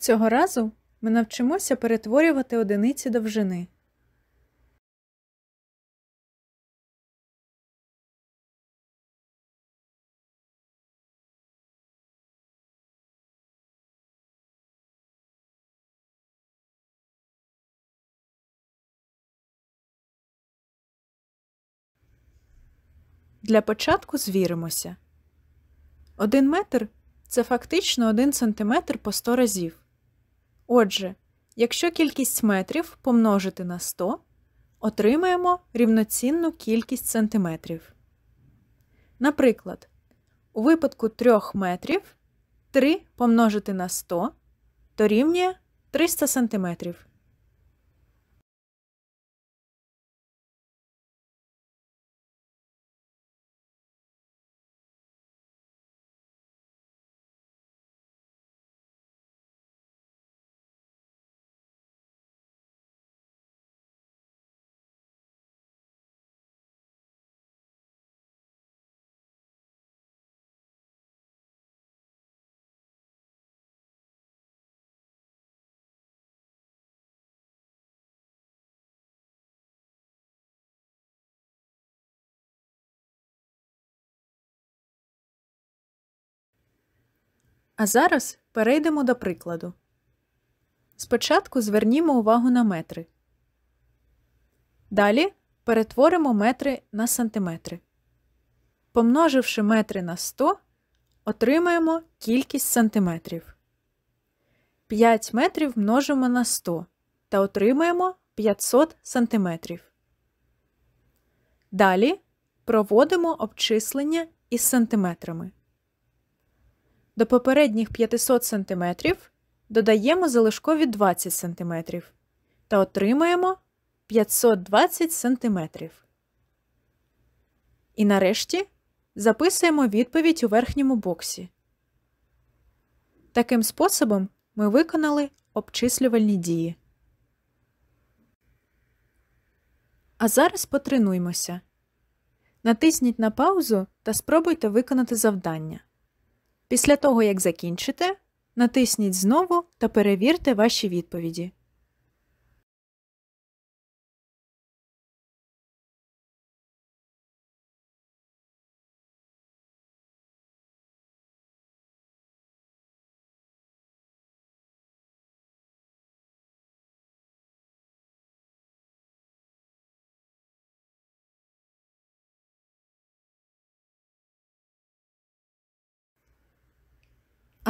Цього разу ми навчимося перетворювати одиниці довжини. Для початку звіримося. Один метр це фактично один сантиметр по сто разів. Отже, якщо кількість метрів помножити на 100, отримаємо рівноцінну кількість сантиметрів. Наприклад, у випадку 3 метрів 3 помножити на 100 то дорівнює 300 сантиметрів. А зараз перейдемо до прикладу. Спочатку звернімо увагу на метри. Далі перетворимо метри на сантиметри. Помноживши метри на 100, отримаємо кількість сантиметрів. 5 метрів множимо на 100 та отримаємо 500 сантиметрів. Далі проводимо обчислення із сантиметрами. До попередніх 500 см додаємо залишкові 20 см та отримаємо 520 см. І нарешті записуємо відповідь у верхньому боксі. Таким способом ми виконали обчислювальні дії. А зараз потренуймося. Натисніть на паузу та спробуйте виконати завдання. Після того, як закінчите, натисніть знову та перевірте ваші відповіді.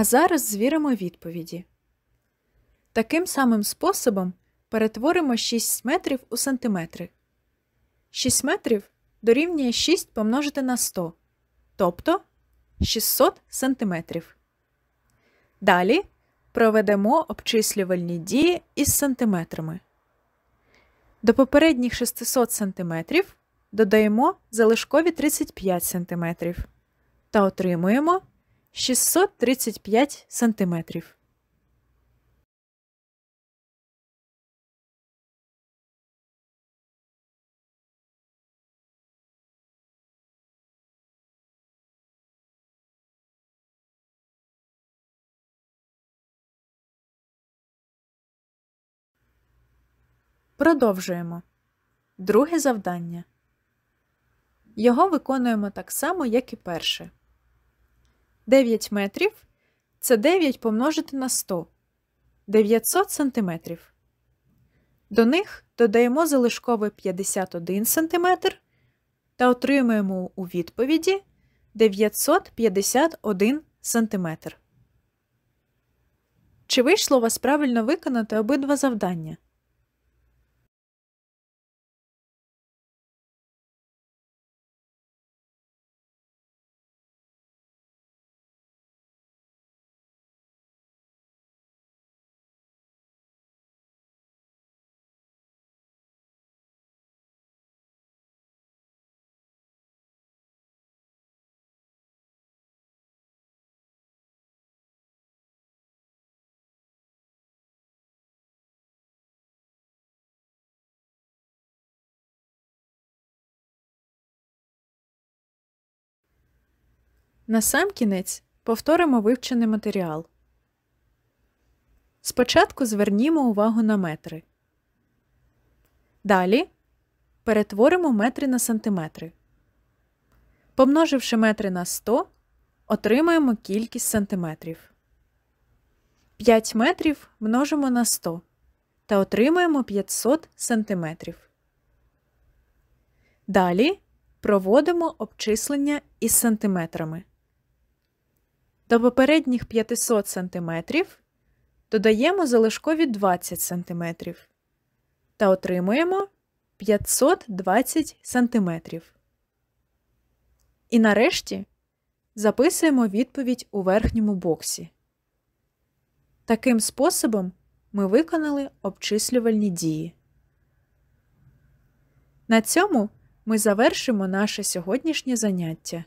А зараз звіримо відповіді. Таким самим способом перетворимо 6 метрів у сантиметри. 6 метрів дорівнює 6 помножити на 100, тобто 600 сантиметрів. Далі проведемо обчислювальні дії із сантиметрами. До попередніх 600 см додаємо залишкові 35 см та отримуємо 635 сантиметрів. Продовжуємо. Друге завдання. Його виконуємо так само, як і перше. 9 метрів це 9 помножити на 100 900 сантиметрів. До них додаємо залишковий 51 см та отримаємо у відповіді 951 см. Чи вийшло у вас правильно виконати обидва завдання? Насамкінець повторимо вивчений матеріал. Спочатку звернімо увагу на метри. Далі перетворимо метри на сантиметри. Помноживши метри на 100, отримаємо кількість сантиметрів. 5 метрів множимо на 100 та отримаємо 500 сантиметрів. Далі проводимо обчислення із сантиметрами. До попередніх 500 см додаємо залишкові 20 см та отримуємо 520 см. І нарешті записуємо відповідь у верхньому боксі. Таким способом ми виконали обчислювальні дії. На цьому ми завершимо наше сьогоднішнє заняття.